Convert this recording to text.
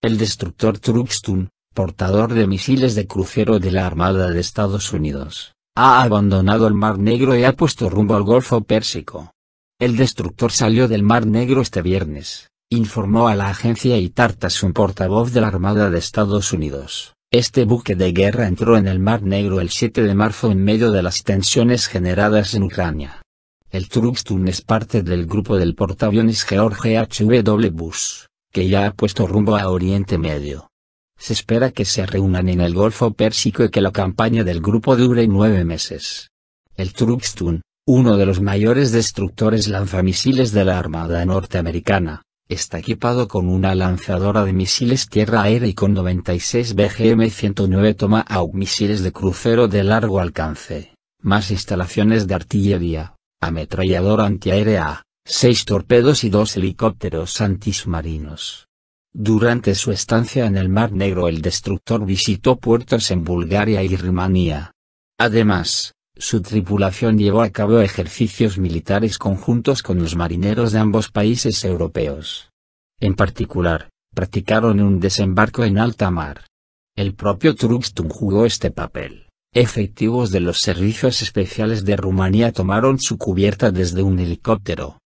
El destructor Truxtun, portador de misiles de crucero de la Armada de Estados Unidos, ha abandonado el Mar Negro y ha puesto rumbo al Golfo Pérsico. El destructor salió del Mar Negro este viernes, informó a la agencia ITARTAS un portavoz de la Armada de Estados Unidos. Este buque de guerra entró en el Mar Negro el 7 de marzo en medio de las tensiones generadas en Ucrania. El Truxtun es parte del grupo del portaaviones George H.W. Bush que ya ha puesto rumbo a Oriente Medio. Se espera que se reúnan en el Golfo Pérsico y que la campaña del grupo dure nueve meses. El Truxtun, uno de los mayores destructores lanzamisiles de la Armada norteamericana, está equipado con una lanzadora de misiles tierra-aérea y con 96 BGM-109 Tomahawk misiles de crucero de largo alcance, más instalaciones de artillería, ametralladora antiaérea, seis torpedos y dos helicópteros antisubmarinos. Durante su estancia en el Mar Negro el destructor visitó puertos en Bulgaria y Rumanía. Además, su tripulación llevó a cabo ejercicios militares conjuntos con los marineros de ambos países europeos. En particular, practicaron un desembarco en alta mar. El propio Truxtun jugó este papel. Efectivos de los servicios especiales de Rumanía tomaron su cubierta desde un helicóptero.